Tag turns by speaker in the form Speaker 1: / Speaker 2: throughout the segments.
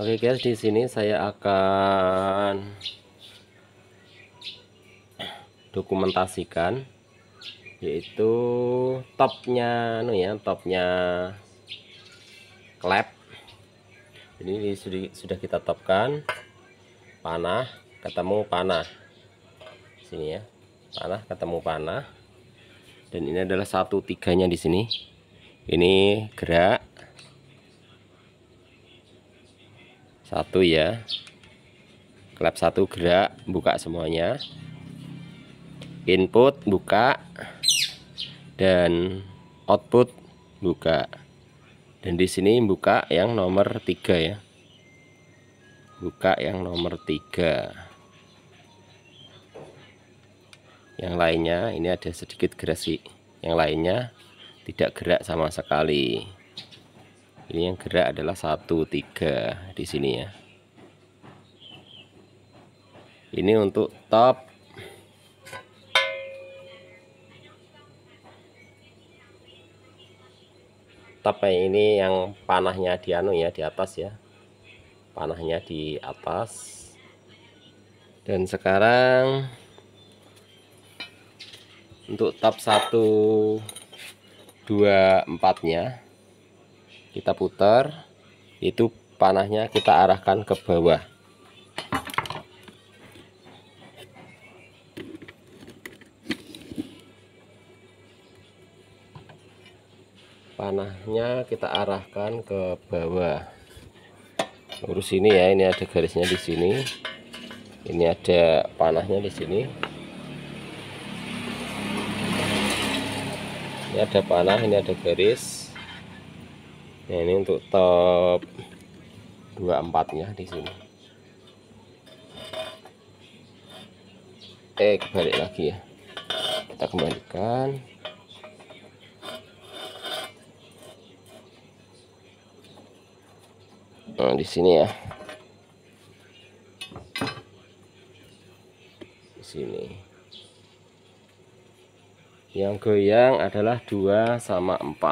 Speaker 1: Oke guys, di sini saya akan dokumentasikan yaitu topnya anu ya, topnya klep. Ini sudah sudah kita topkan panah ketemu panah. Sini ya. Panah ketemu panah. Dan ini adalah satu tiganya di sini. Ini gerak satu ya klep satu gerak buka semuanya input buka dan output buka dan di sini buka yang nomor tiga ya buka yang nomor tiga yang lainnya ini ada sedikit gerasi yang lainnya tidak gerak sama sekali ini yang gerak adalah satu tiga di sini ya ini untuk top top ini yang panahnya di anu ya di atas ya panahnya di atas dan sekarang untuk top satu dua empatnya kita putar itu panahnya kita arahkan ke bawah panahnya kita arahkan ke bawah lurus ini ya ini ada garisnya di sini ini ada panahnya di sini ini ada panah ini ada garis nah ini untuk top 24 nya di sini eh kebalik lagi ya kita kembalikan nah, di sini ya di sini yang goyang adalah 2 sama 4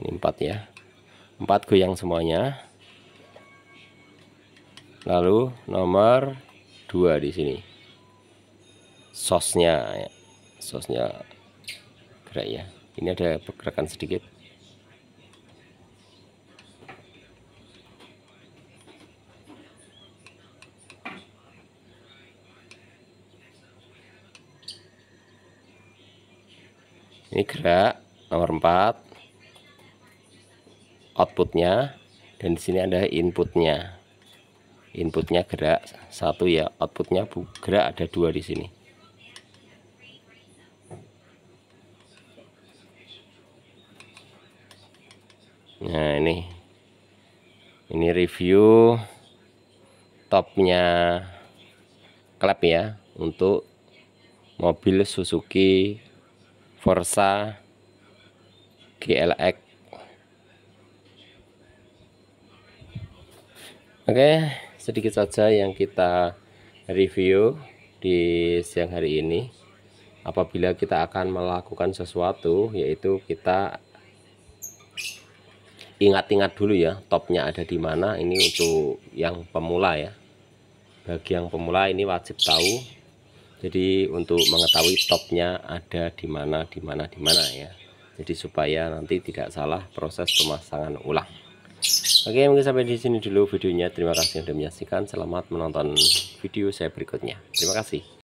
Speaker 1: ini empat ya empat goyang semuanya lalu nomor dua di sini sosnya ya. sosnya gerak ya ini ada pergerakan sedikit ini gerak nomor 4 outputnya dan di sini ada inputnya inputnya gerak satu ya outputnya gerak ada dua di sini nah ini ini review topnya klep ya untuk mobil Suzuki Forza GLX Oke, sedikit saja yang kita review di siang hari ini. Apabila kita akan melakukan sesuatu, yaitu kita ingat-ingat dulu ya, topnya ada di mana. Ini untuk yang pemula ya. Bagi yang pemula ini wajib tahu. Jadi untuk mengetahui topnya ada di mana, di mana, di mana ya. Jadi supaya nanti tidak salah proses pemasangan ulang. Oke mungkin sampai di sini dulu videonya. Terima kasih sudah menyaksikan. Selamat menonton video saya berikutnya. Terima kasih.